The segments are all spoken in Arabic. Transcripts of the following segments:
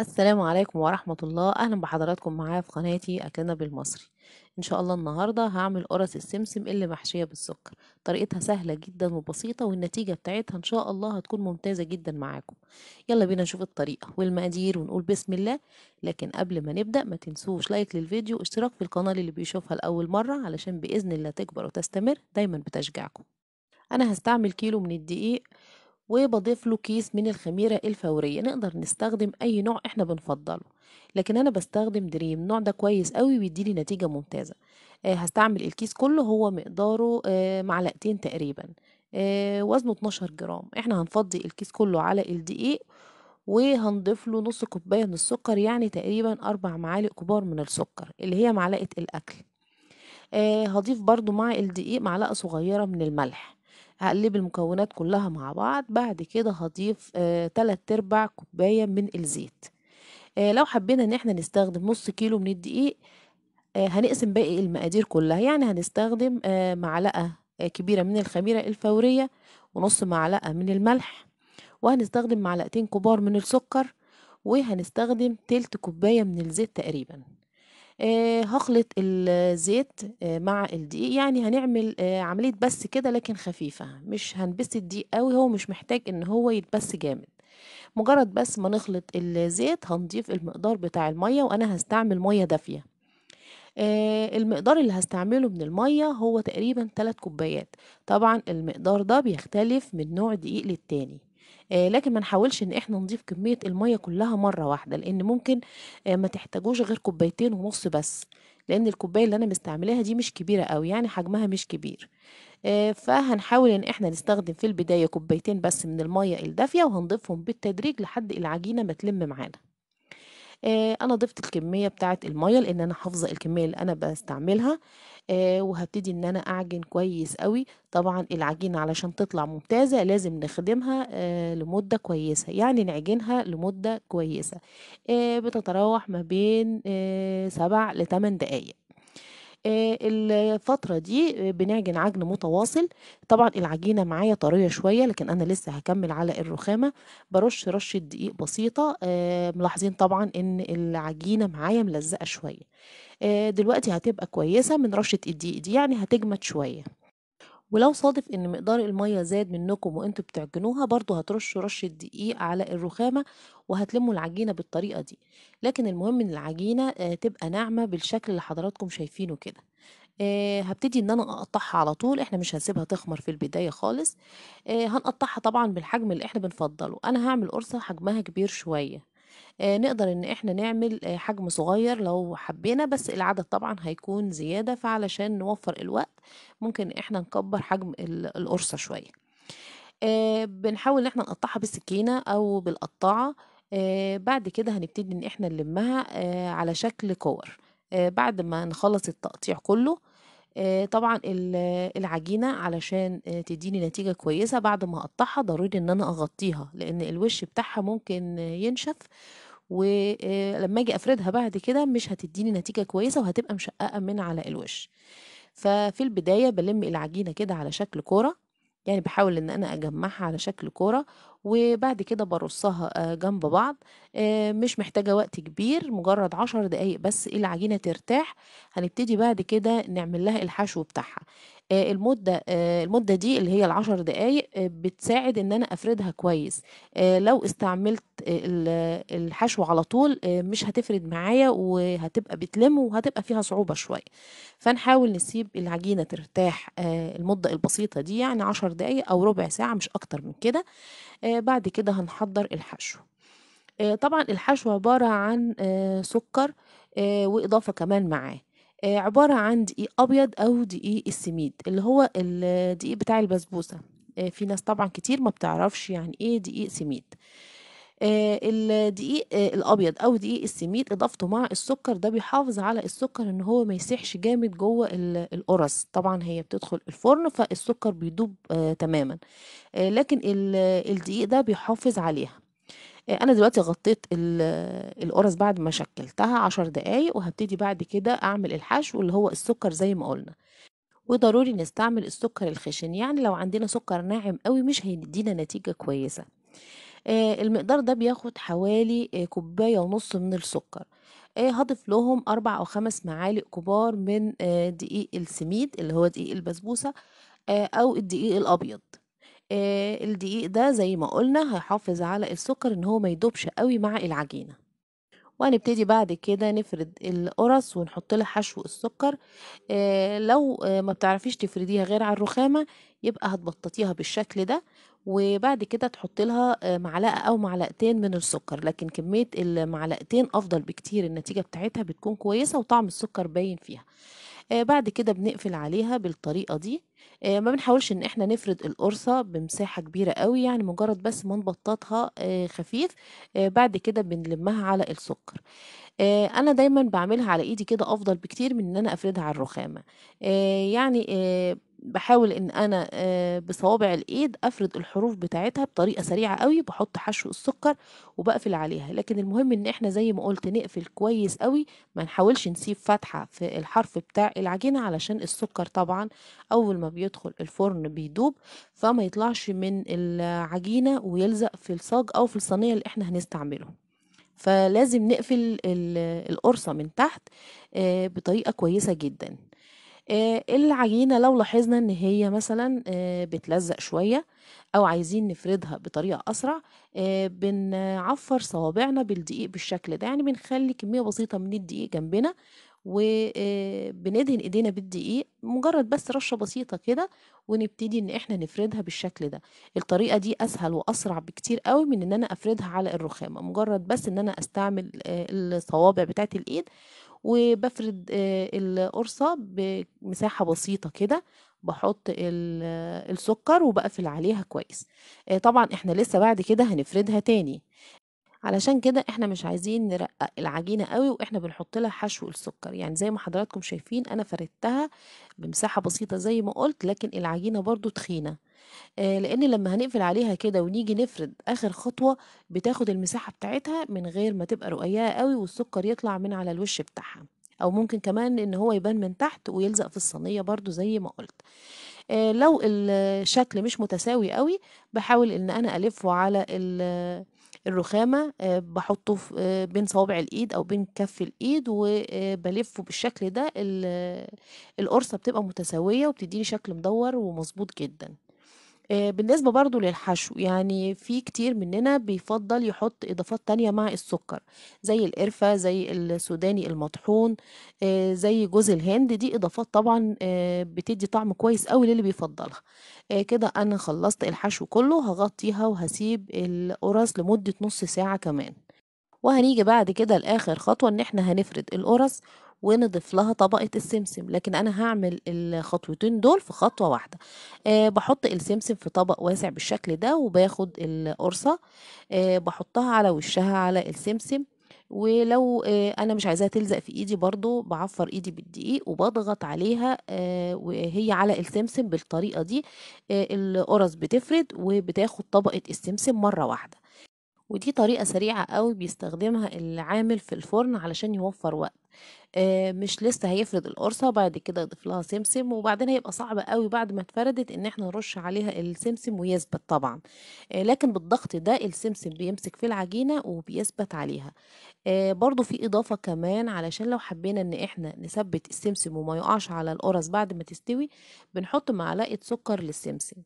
السلام عليكم ورحمة الله أهلا بحضراتكم معايا في قناتي أكنب المصري إن شاء الله النهاردة هعمل قرص السمسم اللي محشية بالسكر طريقتها سهلة جدا وبسيطة والنتيجة بتاعتها إن شاء الله هتكون ممتازة جدا معاكم يلا بينا نشوف الطريقة والمقادير ونقول بسم الله لكن قبل ما نبدأ ما تنسوش لايك للفيديو واشتراك في القناة اللي بيشوفها لأول مرة علشان بإذن الله تكبر وتستمر دايما بتشجعكم أنا هستعمل كيلو من الدقيق وبضيف له كيس من الخميرة الفورية نقدر نستخدم أي نوع إحنا بنفضله لكن أنا بستخدم دريم النوع ده كويس قوي ويديلي نتيجة ممتازة آه هستعمل الكيس كله هو مقداره آه معلقتين تقريبا آه وزنه 12 جرام إحنا هنفضي الكيس كله على الدقيق وهنضيف له نص كوباية من السكر يعني تقريبا أربع معالق كبار من السكر اللي هي معلقة الأكل آه هضيف برضو مع الدقيق معلقة صغيرة من الملح هقلب المكونات كلها مع بعض بعد كده هضيف آه، تلات ارباع كوباية من الزيت آه، لو حبينا ان احنا نستخدم نص كيلو من الدقيق آه، هنقسم باقي المقادير كلها يعني هنستخدم معلقة كبيرة من الخميرة الفورية ونص معلقة من الملح وهنستخدم معلقتين كبار من السكر وهنستخدم تلت كوباية من الزيت تقريبا آه، هخلط الزيت آه، مع الدقيق يعني هنعمل آه، عملية بس كده لكن خفيفة مش هنبس الدقيق قوي هو مش محتاج ان هو يتبس جامد مجرد بس ما نخلط الزيت هنضيف المقدار بتاع المية وانا هستعمل مية دافية المقدار اللي هستعمله من المية هو تقريبا 3 كوبايات طبعا المقدار ده بيختلف من نوع دقيق للتاني آه، لكن ما نحاولش ان احنا نضيف كمية المية كلها مرة واحدة لان ممكن آه، ما تحتاجوش غير كوبايتين ونص بس لان الكوباية اللي انا مستعملاها دي مش كبيرة قوي يعني حجمها مش كبير آه، فهنحاول ان احنا نستخدم في البداية كوبايتين بس من المية الدافية وهنضيفهم بالتدريج لحد العجينة ما تلم معانا آه، انا ضفت الكميه بتاعه الميه لان انا حافظه الكميه اللي انا بستعملها آه وهبتدي ان انا اعجن كويس قوي طبعا العجينه علشان تطلع ممتازه لازم نخدمها آه لمده كويسه يعني نعجنها لمده كويسه آه بتتراوح ما بين سبع لثمان دقايق آه، الفترة دي آه، بنعجن عجن متواصل طبعا العجينة معايا طرية شوية لكن أنا لسه هكمل على الرخامة برش رشة دقيق بسيطة آه، ملاحظين طبعا إن العجينة معايا ملزقة شوية دلوقتي هتبقى كويسة من رشة الدقيق دي يعني هتجمد شوية ولو صادف ان مقدار الميه زاد منكم وانتوا بتعجنوها برضو هترشوا رش الدقيق على الرخامه وهتلموا العجينه بالطريقه دي لكن المهم ان العجينه آه، تبقى ناعمه بالشكل اللي حضراتكم شايفينه كده آه، هبتدي ان انا اقطعها على طول احنا مش هنسيبها تخمر في البدايه خالص آه، هنقطعها طبعا بالحجم اللي احنا بنفضله انا هعمل قرصه حجمها كبير شويه آه، نقدر ان احنا نعمل آه، حجم صغير لو حبينا بس العدد طبعا هيكون زيادة فعلشان نوفر الوقت ممكن احنا نكبر حجم القرصة شوية آه، بنحاول ان احنا نقطعها بالسكينة او بالقطاعة بعد كده هنبتدي ان احنا نلمها على شكل كور بعد ما نخلص التقطيع كله آه، طبعا العجينة علشان آه، تديني نتيجة كويسة بعد ما اقطعها ضروري ان انا اغطيها لان الوش بتاعها ممكن ينشف ولما آه، اجي افردها بعد كده مش هتديني نتيجة كويسة وهتبقى مشققة من على الوش ففي البداية بلم العجينة كده على شكل كرة يعني بحاول ان انا اجمعها على شكل كرة وبعد كده برصها آه، جنب بعض آه، مش محتاجة وقت كبير مجرد عشر دقايق بس العجينة ترتاح هنبتدي بعد كده نعمل لها الحشو بتاعها آه، المدة المدة دي اللي هي العشر دقايق بتساعد ان انا افردها كويس لو استعملت الحشو على طول مش هتفرد معايا وهتبقى بتلم وهتبقى فيها صعوبة شوية فنحاول نسيب العجينة ترتاح المدة البسيطة دي يعني عشر دقايق او ربع ساعة مش اكتر من كده بعد كده هنحضر الحشو آه، طبعا الحشو عبارة عن آه، سكر آه، وإضافة كمان معاه عبارة عن دقيق أبيض أو دقيق السميد اللي هو الدقيق بتاع البسبوسة في ناس طبعا كتير ما بتعرفش يعني إيه دقيق سميد آه، الدقيق آه، الابيض او دقيق السميد اضافته مع السكر ده بيحافظ على السكر ان هو ما يسيحش جامد جوه القرص طبعا هي بتدخل الفرن فالسكر بيدوب آه، تماما لكن الدقيق ده بيحافظ عليها انا دلوقتي غطيت القرص بعد ما شكلتها عشر دقايق وهبتدي بعد كده اعمل الحشو اللي هو السكر زي ما قلنا وضروري نستعمل السكر الخشن يعني لو عندنا سكر ناعم قوي مش هيدينا نتيجة كويسة آه، المقدار ده بياخد حوالي آه، كوباية ونص من السكر آه، هضيف لهم أربع أو خمس معالق كبار من دقيق السميد اللي هو دقيق البسبوسة أو الدقيق الأبيض الدقيق ده زي ما قلنا هيحافظ على السكر ان هو ما يدوبش قوي مع العجينه وهنبتدي بعد كده نفرد القرص ونحط لها حشو السكر لو ما بتعرفيش تفرديها غير على الرخامه يبقى هتبططيها بالشكل ده وبعد كده تحط لها آه، معلقه او معلقتين من السكر لكن كميه المعلقتين افضل بكتير النتيجه بتاعتها بتكون كويسه وطعم السكر باين فيها آه، بعد كده بنقفل عليها بالطريقه دي آه، ما بنحاولش ان احنا نفرد القرصه بمساحه كبيره قوي يعني مجرد بس ما نبططها خفيف بعد كده بنلمها على السكر انا دايما بعملها على ايدي كده افضل بكتير من ان انا افردها على الرخامه يعني بحاول ان انا آه، بصوابع الايد افرد الحروف بتاعتها بطريقه سريعه قوي بحط حشو السكر وبقفل عليها لكن المهم ان احنا زي ما قلت نقفل كويس قوي ما نحاولش نسيب فتحه في الحرف بتاع العجينه علشان السكر طبعا اول ما بيدخل الفرن بيدوب فما يطلعش من العجينه ويلزق في الصاج او في الصينيه اللي احنا هنستعمله فلازم نقفل القرصه من تحت آه، بطريقه كويسه جدا آه، العجينة لو لاحظنا إن هي مثلا آه، بتلزق شوية أو عايزين نفردها بطريقة أسرع آه، بنعفر صوابعنا بالدقيق بالشكل ده يعني بنخلي كمية بسيطة من الدقيق جنبنا وبندهن آه، ايدينا بالدقيق مجرد بس رشه بسيطه كده ونبتدي ان احنا نفردها بالشكل ده الطريقه دي اسهل واسرع بكتير قوي من ان انا افردها على الرخامه مجرد بس ان انا استعمل آه، الصوابع بتاعت الايد وبفرد آه، القرصة بمساحة بسيطة كده بحط السكر وبقفل عليها كويس آه، طبعا احنا لسه بعد كده هنفردها تاني علشان كده احنا مش عايزين نرقق العجينة قوي واحنا بنحط لها حشو السكر يعني زي ما حضراتكم شايفين انا فردتها بمساحة بسيطة زي ما قلت لكن العجينة برضو تخينة آه، لإن لمّا هنقفل عليها كده ونيجي نفرد آخر خطوة، بتاخد المساحة بتاعتها من غير ما تبقى رقيّقة أوي والسُكّر يطلع من على الوِش بتاعها، أو ممكن كمان إن هو يبان من تحت ويلزق في الصينية برضه زي ما قُلت. آه، لو الشكل مش متساوي أوي، بحاول إن أنا ألِفّه على ال الرُخامة آه، بحطه بين صوابع الإيد أو بين كَف الإيد وبلفه بالشكل ده القرصة بتبقى متساوية وبتدّيني شكل مدوّر ومظبوط جدًا. آه، بالنسبة برضو للحشو يعني في كتير مننا بيفضل يحط إضافات تانية مع السكر زي القرفة زي السوداني المطحون آه، زي جوز الهند دي إضافات طبعا آه، بتدي طعم كويس قوي للي بيفضلها كده أنا خلصت الحشو كله هغطيها وهسيب القرص لمدة نص ساعة كمان وهنيجي بعد كده لآخر خطوة إن احنا هنفرد القرص ونضيف لها طبقة السمسم لكن أنا هعمل الخطوتين دول في خطوة واحدة أه بحط السمسم في طبق واسع بالشكل ده وباخد القرصة أه بحطها على وشها على السمسم ولو آه، انا مش عايزاها تلزق في ايدي برضو بعفر ايدي بالدقيق وبضغط عليها آه، وهي على السمسم بالطريقه دي آه، القرص بتفرد وبتاخد طبقه السمسم مره واحده ودي طريقة سريعة قوي بيستخدمها العامل في الفرن علشان يوفر وقت آه، مش لسه هيفرد القرصة بعد كده يضيف لها سمسم وبعدين هيبقى صعب قوي بعد ما اتفردت ان احنا نرش عليها السمسم ويثبت طبعا آه، لكن بالضغط ده السمسم بيمسك في العجينة وبيثبت عليها آه، برضو في اضافة كمان علشان لو حبينا ان احنا نثبت السمسم وما يقعش على القرص بعد ما تستوي بنحط معلقة سكر للسمسم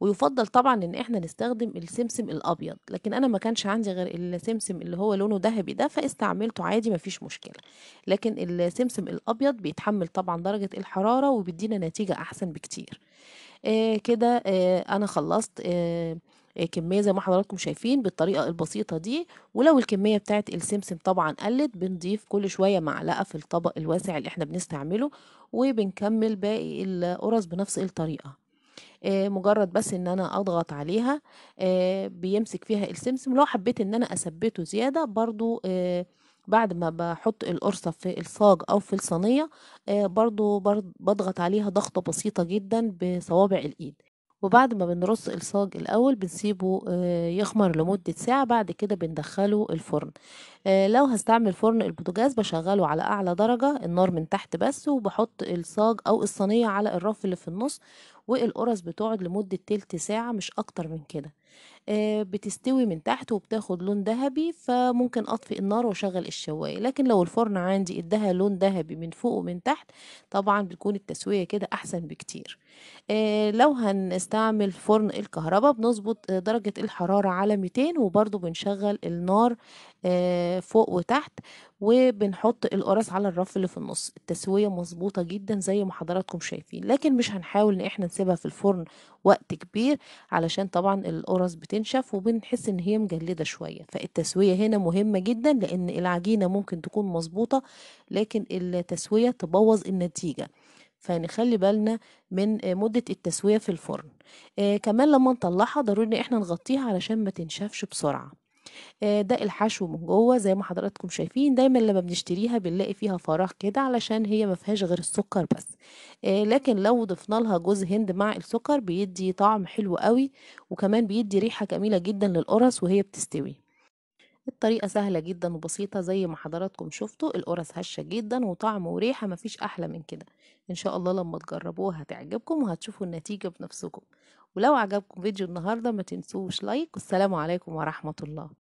ويفضل طبعا ان احنا نستخدم السمسم الابيض لكن انا ما كانش عندي غير السمسم اللي هو لونه ذهبي ده فاستعملته عادي ما فيش مشكله لكن السمسم الابيض بيتحمل طبعا درجه الحراره وبيدينا نتيجه احسن بكتير آه كده آه انا خلصت آه كمية زي ما حضراتكم شايفين بالطريقة البسيطة دي ولو الكمية بتاعت السمسم طبعا قلت بنضيف كل شوية معلقة في الطبق الواسع اللي احنا بنستعمله وبنكمل باقي القرص بنفس الطريقة آه، مجرد بس ان انا اضغط عليها آه، بيمسك فيها السمسم لو حبيت ان انا اثبته زياده برضو آه، بعد ما بحط القرصة في الصاج أو في الصينية برضو, بضغط عليها ضغطة بسيطة جدا بصوابع الإيد وبعد ما بنرص الصاج الأول بنسيبه يخمر لمدة ساعة بعد كده بندخله الفرن لو هستعمل فرن البوتاجاز بشغله على أعلى درجة النار من تحت بس وبحط الصاج أو الصينية على الرف اللي في النص والقرص بتقعد لمدة تلت ساعة مش أكتر من كده آه، بتستوي من تحت وبتاخد لون ذهبي فممكن اطفي النار واشغل الشوايه لكن لو الفرن عندي اداها لون ذهبي من فوق ومن تحت طبعا بتكون التسويه كده احسن بكتير آه، لو هنستعمل فرن الكهرباء بنظبط درجه الحراره على 200 وبرضو بنشغل النار آه، فوق وتحت وبنحط القراص على الرف اللي في النص التسويه مظبوطه جدا زي ما حضراتكم شايفين لكن مش هنحاول ان احنا نسيبها في الفرن وقت كبير علشان طبعا القرص بتنشف وبنحس ان هي مجلده شويه فالتسويه هنا مهمه جدا لان العجينه ممكن تكون مظبوطه لكن التسويه تبوظ النتيجه فنخلي بالنا من مدة التسوية في الفرن آه كمان لما نطلعها ضروري ان احنا نغطيها علشان ما تنشفش بسرعة آه، ده الحشو من جوه زي ما حضراتكم شايفين دايما لما بنشتريها بنلاقي فيها فراغ كده علشان هي ما فيهاش غير السكر بس آه، لكن لو ضفنا لها جوز هند مع السكر بيدي طعم حلو قوي وكمان بيدي ريحه جميله جدا للقرص وهي بتستوي الطريقة سهلة جدا وبسيطة زي ما حضراتكم شفتوا القرص هشة جدا وطعم وريحة مفيش أحلى من كده إن شاء الله لما تجربوها هتعجبكم وهتشوفوا النتيجة بنفسكم ولو عجبكم فيديو النهارده ما تنسوش لايك والسلام عليكم ورحمه الله